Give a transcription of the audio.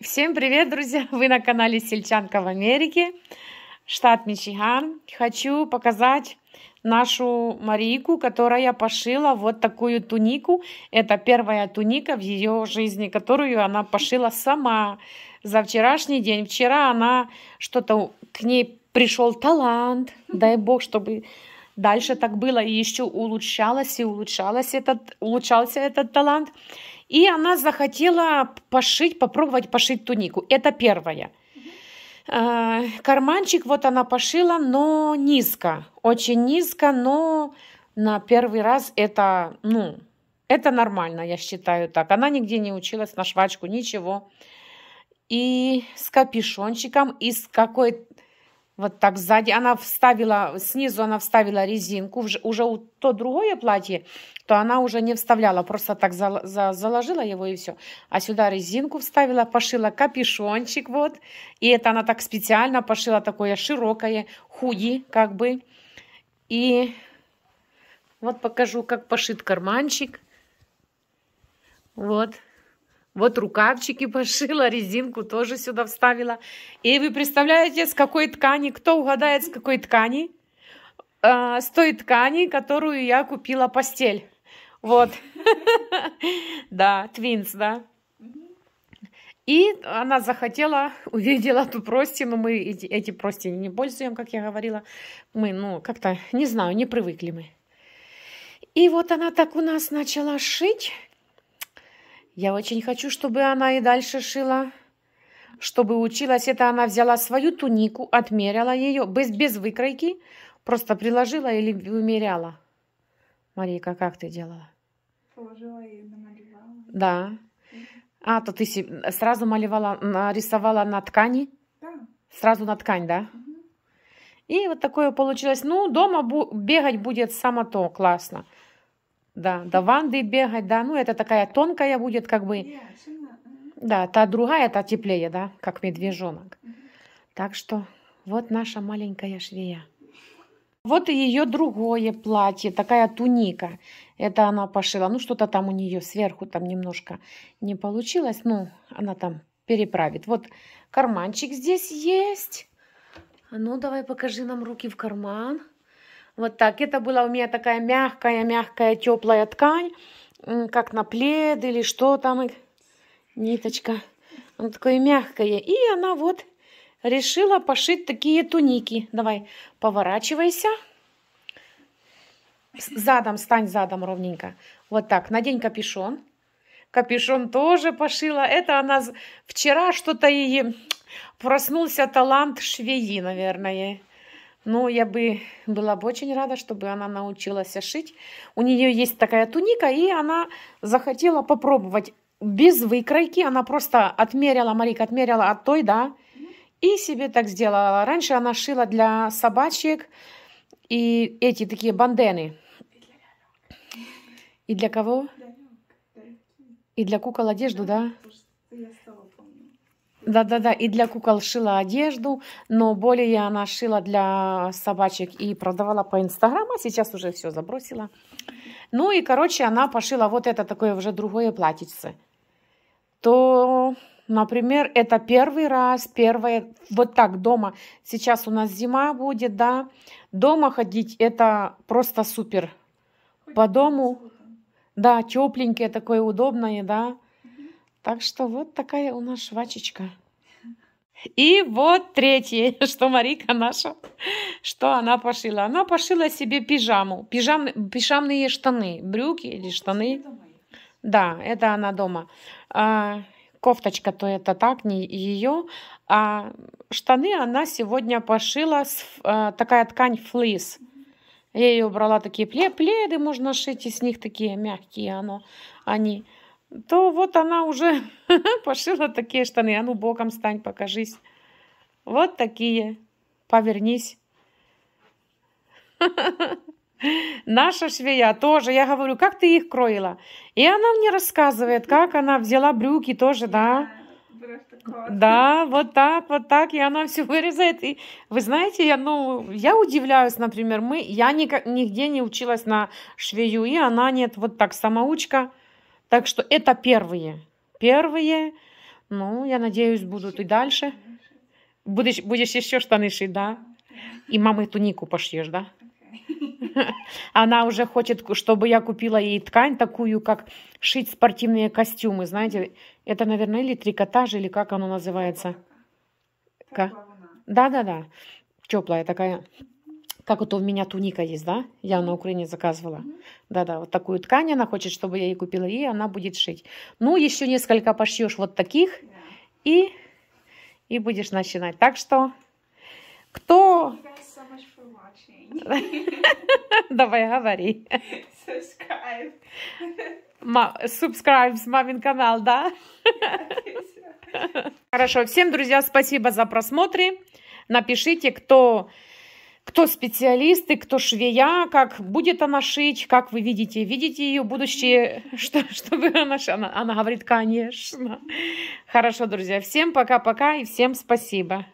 Всем привет, друзья! Вы на канале Сельчанка в Америке, штат Мичиган. Хочу показать нашу Марийку, которая пошила вот такую тунику. Это первая туника в ее жизни, которую она пошила сама за вчерашний день. Вчера она что-то к ней пришел талант. Дай бог, чтобы дальше так было и еще улучшалось и улучшалось этот улучшался этот талант. И она захотела пошить, попробовать пошить тунику. Это первое. Э, карманчик вот она пошила, но низко, очень низко, но на первый раз это, ну, это нормально, я считаю так. Она нигде не училась на швачку, ничего. И с капюшончиком, и с какой вот так сзади. Она вставила, снизу она вставила резинку. Уже у то другое платье, то она уже не вставляла, просто так за, за, заложила его и все. А сюда резинку вставила, пошила капюшончик вот. И это она так специально пошила такое широкое, худи как бы. И вот покажу, как пошит карманчик. Вот. Вот рукавчики пошила, резинку тоже сюда вставила. И вы представляете, с какой ткани, кто угадает, с какой ткани? Э, с той ткани, которую я купила постель. Вот. Да, твинс, да. И она захотела, увидела ту простину. Мы эти, эти простыни не пользуем, как я говорила. Мы, ну, как-то, не знаю, не привыкли мы. И вот она так у нас начала шить. Я очень хочу, чтобы она и дальше шила. Чтобы училась, это она взяла свою тунику, отмеряла ее, без, без выкройки, просто приложила или вымеряла. Марийка, как ты делала? Положила и намалевала. Да. А, то ты сразу малевала, нарисовала на ткани? Да. Сразу на ткань, да? Угу. И вот такое получилось. Ну, дома бегать будет само то, классно да, до ванды бегать, да, ну это такая тонкая будет как бы, да, та другая, та теплее, да, как медвежонок. Так что вот наша маленькая швея. Вот и ее другое платье, такая туника. Это она пошила. Ну, что-то там у нее сверху там немножко не получилось. Ну, она там переправит. Вот карманчик здесь есть. А ну, давай покажи нам руки в карман. Вот так. Это была у меня такая мягкая-мягкая теплая ткань, как на плед или что там, ниточка. Она такая мягкая. И она вот решила пошить такие туники. Давай, поворачивайся. Задом, стань задом ровненько. Вот так, надень капюшон. Капюшон тоже пошила. Это она вчера что-то ей проснулся талант швеи, наверное. Но я бы была бы очень рада, чтобы она научилась шить. У нее есть такая туника, и она захотела попробовать без выкройки. Она просто отмерила, Марик, отмерила от той, да, и себе так сделала. Раньше она шила для собачек и эти такие бандены. И для кого? И для кукол одежду, да? Да-да-да, и для кукол шила одежду, но более она шила для собачек и продавала по Инстаграму, а сейчас уже все забросила. Ну и, короче, она пошила вот это такое уже другое платьице. То, например, это первый раз, первое, вот так дома. Сейчас у нас зима будет, да. Дома ходить это просто супер. По дому, да, тепленькое такое, удобное, да. Так что вот такая у нас швачечка. И вот третье, что Марика наша, что она пошила. Она пошила себе пижаму, пижам, пижамные штаны, брюки или штаны. Да, это она дома. А, кофточка то это так, не ее. А штаны она сегодня пошила, с, а, такая ткань флис. Я ее брала такие пле пледы, можно шить, и с них такие мягкие оно, они то вот она уже пошила такие штаны. А ну, боком стань, покажись. Вот такие. Повернись. Наша швея тоже, я говорю, как ты их кроила? И она мне рассказывает, как она взяла брюки тоже, да. Да, вот так, вот так, и она все вырезает. И вы знаете, я, ну, я удивляюсь, например, мы, я никак, нигде не училась на швею, и она нет, вот так, самоучка. Так что это первые. Первые. Ну, я надеюсь, будут и дальше. Будешь, будешь еще штаны шить, да? И мамы тунику пошьешь, да? Она уже хочет, чтобы я купила ей ткань такую, как шить спортивные костюмы. Знаете, это, наверное, или трикотаж, или как оно называется? Да-да-да, теплая такая. Как вот у меня туника есть, да? Я на Украине заказывала. Да-да, вот такую ткань она хочет, чтобы я ей купила, и она будет шить. Ну, еще несколько пошьешь вот таких, и, и будешь начинать. Так что, кто... Давай, говори. Subscribe. Subscribe с мамин канал, да? Хорошо, всем, друзья, спасибо за просмотры. Напишите, кто кто специалисты, кто швея, как будет она шить, как вы видите, видите ее будущее, что, чтобы она, она, она говорит, конечно. Хорошо, друзья, всем пока-пока и всем спасибо.